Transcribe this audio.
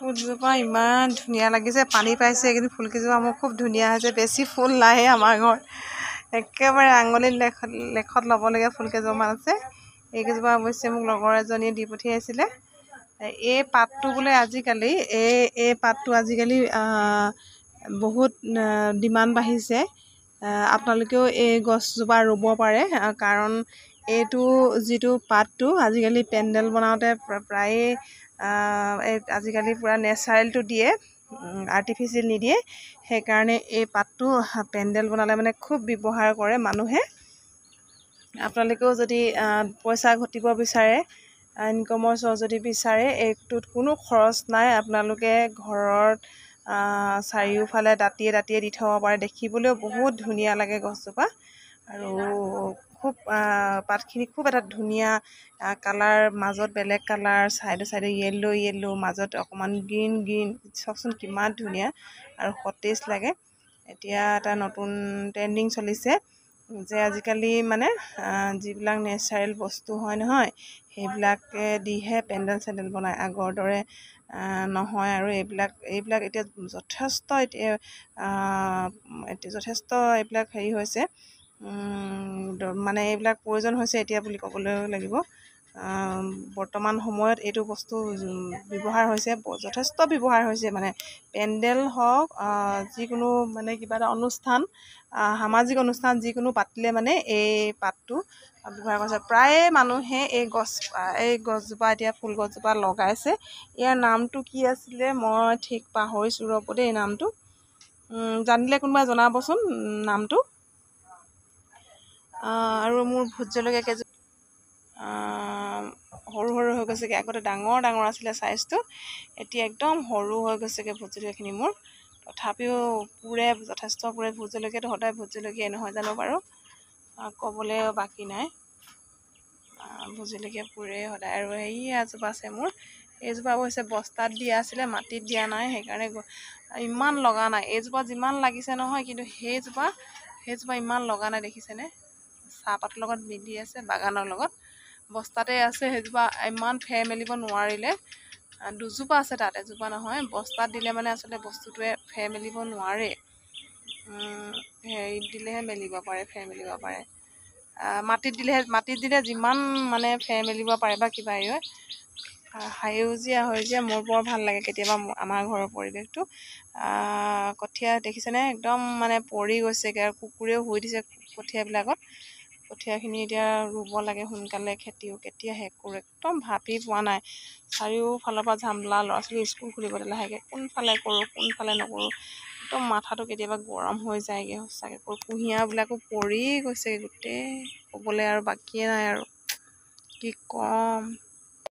ফুলজোপা ইমান ধুনীয়া লাগিছে পানী পাইছে কিন্তু ফুলকেইজোপা মোৰ খুব ধুনীয়া হৈছে বেছি ফুল নাই আমাৰ ঘৰ একেবাৰে আঙুলিত লেখ লেখত ল'বলগীয়া ফুলকেইজোপামান আছে এইকেইজোপা অৱশ্যে মোক লগৰ এজনীয়ে দি পঠিয়াইছিলে এই পাতটো বোলে আজিকালি এই এই পাতটো আজিকালি বহুত ডিমাণ্ড বাঢ়িছে আপোনালোকেও এই গছজোপা ৰুব পাৰে কাৰণ এইটো যিটো পাতটো আজিকালি পেণ্ডেল বনাওঁতে প্ৰায়ে আজিকালি পূৰা নেচাৰেলটো দিয়ে আৰ্টিফিচিয়েল নিদিয়ে সেইকাৰণে এই পাতটো পেণ্ডেল বনালে মানে খুব ব্যৱহাৰ কৰে মানুহে আপোনালোকেও যদি পইচা ঘটিব বিচাৰে ইনকমৰ চ যদি বিচাৰে এইটোত কোনো খৰচ নাই আপোনালোকে ঘৰত চাৰিওফালে দাঁতিয়ে দাঁতিয়ে দি থ'ব পাৰে দেখিবলৈও বহুত ধুনীয়া লাগে গছজোপা আৰু খুব পাতখিনি খুব এটা ধুনীয়া কালাৰ মাজত বেলেগ কালাৰ চাইডে চাইডে য়েল্ল' য়েল্ল' মাজত অকণমান গ্ৰীণ গ্ৰীণ চাওকচোন কিমান ধুনীয়া আৰু সতেজ লাগে এতিয়া এটা নতুন ট্ৰেণ্ডিং চলিছে যে আজিকালি মানে যিবিলাক নেচাৰেল বস্তু হয় নহয় সেইবিলাকে দিহে পেণ্ডেল চেণ্ডেল বনায় আগৰ দৰে নহয় আৰু এইবিলাক এইবিলাক এতিয়া যথেষ্ট এতিয়া যথেষ্ট এইবিলাক হেৰি হৈছে মানে এইবিলাক প্ৰয়োজন হৈছে এতিয়া বুলি ক'বলৈ লাগিব বৰ্তমান সময়ত এইটো বস্তু ব্যৱহাৰ হৈছে যথেষ্ট ব্যৱহাৰ হৈছে মানে পেণ্ডেল হওক যিকোনো মানে কিবা এটা অনুষ্ঠান সামাজিক অনুষ্ঠান যিকোনো পাতিলে মানে এই পাতটো ব্যৱহাৰ কৰিছে প্ৰায়ে মানুহে এই গছ এই গছজোপা এতিয়া ফুল গছজোপা লগাইছে ইয়াৰ নামটো কি আছিলে মই ঠিক পাহৰিছোঁ ৰ'ব দেই নামটো জানিলে কোনোবাই জনাবচোন নামটো আৰু মোৰ ভোট জলকীয়া কেইজোপা সৰু সৰু হৈ গৈছেগৈ আগতে ডাঙৰ ডাঙৰ আছিলে চাইজটো এতিয়া একদম সৰু হৈ গৈছেগৈ ভোট জলকীয়াখিনি মোৰ তথাপিও পূৰে যথেষ্ট পূৰে ভোট জলকীয়াটো সদায় ভোট জলকীয়াই নহয় জানো বাৰু ক'বলৈ বাকী নাই ভোট জলকীয়া পূৰে সদায় আৰু হেৰি এজোপা আছে মোৰ এইজোপা অৱশ্যে বস্তাত দিয়া আছিলে মাটিত দিয়া নাই সেইকাৰণে ইমান লগা নাই এইজোপা যিমান লাগিছে নহয় কিন্তু সেইজোপা সেইজোপা ইমান লগা নাই দেখিছেনে চাহপাতৰ লগত মিলি আছে বাগানৰ লগত বস্তাতে আছে সেইজোপা ইমান ফেৰ মেলিব নোৱাৰিলে দুজোপা আছে তাত এজোপা নহয় বস্তাত দিলে মানে আচলতে বস্তুটোৱে ফেৰ মেলিব নোৱাৰে হেৰিত দিলেহে মেলিব পাৰে ফেৰ মেলিব পাৰে মাটিত দিলেহে মাটিত দিলে যিমান মানে ফেৰ মেলিব পাৰে বা কিবা হেৰি সেউজীয়া সেউজীয়া মোৰ বৰ ভাল লাগে কেতিয়াবা আমাৰ ঘৰৰ পৰিৱেশটো কঠীয়া দেখিছেনে একদম মানে পৰি গৈছেগৈ আৰু কুকুৰেও শুই দিছে কঠীয়াবিলাকত কঠীয়াখিনি এতিয়া ৰুব লাগে সোনকালে খেতিও কেতিয়া শেষ কৰোঁ একদম ভাবি পোৱা নাই চাৰিওফালৰ পৰা ঝামলা ল'ৰা ছোৱালী স্কুল খুলিব লাহেকৈ কোনফালে কৰোঁ কোনফালে নকৰোঁ একদম মাথাটো কেতিয়াবা গৰম হৈ যায়গৈ সঁচাকৈ কৰোঁ কুঁহিয়াৰবিলাকো পৰি গৈছেগৈ গোটেই ক'বলৈ আৰু বাকীয়ে নাই আৰু কি ক'ম